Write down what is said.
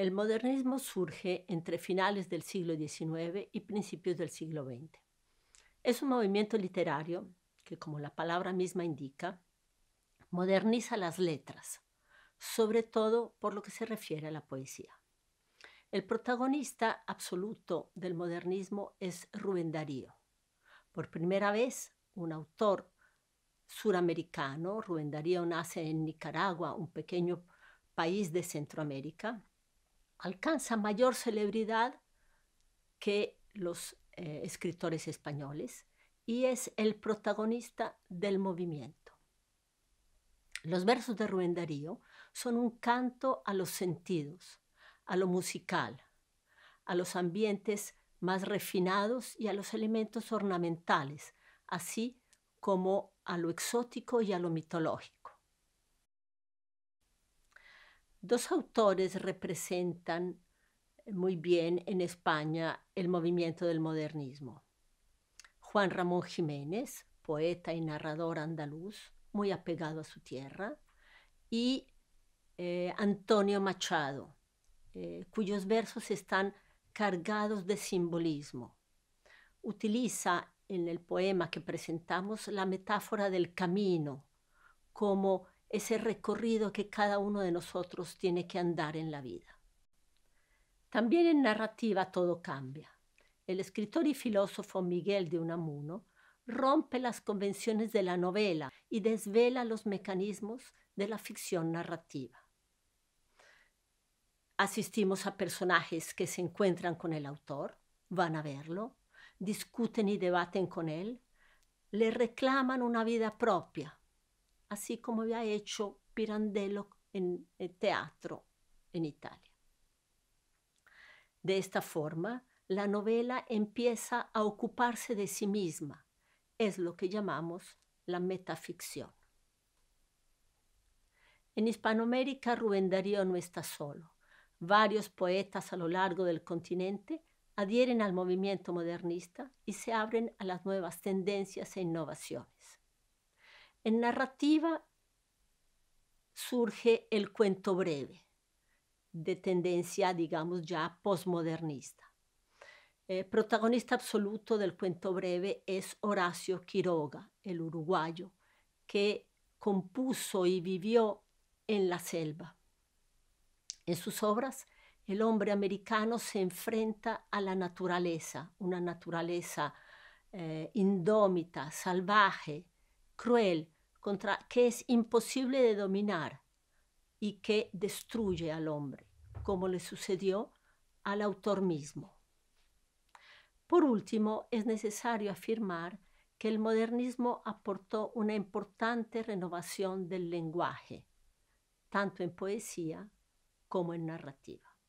El modernismo surge entre finales del siglo XIX y principios del siglo XX. Es un movimiento literario que, como la palabra misma indica, moderniza las letras, sobre todo por lo que se refiere a la poesía. El protagonista absoluto del modernismo es Rubén Darío. Por primera vez, un autor suramericano, Rubén Darío nace en Nicaragua, un pequeño país de Centroamérica, alcanza mayor celebridad que los eh, escritores españoles y es el protagonista del movimiento. Los versos de Rubén Darío son un canto a los sentidos, a lo musical, a los ambientes más refinados y a los elementos ornamentales, así como a lo exótico y a lo mitológico. Dos autores representan eh, muy bien en España el movimiento del modernismo. Juan Ramón Jiménez, poeta y narrador andaluz, muy apegado a su tierra, y eh, Antonio Machado, eh, cuyos versos están cargados de simbolismo. Utiliza en el poema que presentamos la metáfora del camino como ese recorrido que cada uno de nosotros tiene que andar en la vida. También en narrativa todo cambia. El escritor y filósofo Miguel de Unamuno rompe las convenciones de la novela y desvela los mecanismos de la ficción narrativa. Asistimos a personajes que se encuentran con el autor, van a verlo, discuten y debaten con él, le reclaman una vida propia, así como había hecho Pirandello en el teatro en Italia. De esta forma, la novela empieza a ocuparse de sí misma, es lo que llamamos la metaficción. En Hispanoamérica Rubén Darío no está solo. Varios poetas a lo largo del continente adhieren al movimiento modernista y se abren a las nuevas tendencias e innovaciones. En narrativa surge el cuento breve, de tendencia, digamos, ya posmodernista. El eh, protagonista absoluto del cuento breve es Horacio Quiroga, el uruguayo, que compuso y vivió en la selva. En sus obras, el hombre americano se enfrenta a la naturaleza, una naturaleza eh, indómita, salvaje, cruel, contra, que es imposible de dominar y que destruye al hombre, como le sucedió al autor mismo. Por último, es necesario afirmar que el modernismo aportó una importante renovación del lenguaje, tanto en poesía como en narrativa.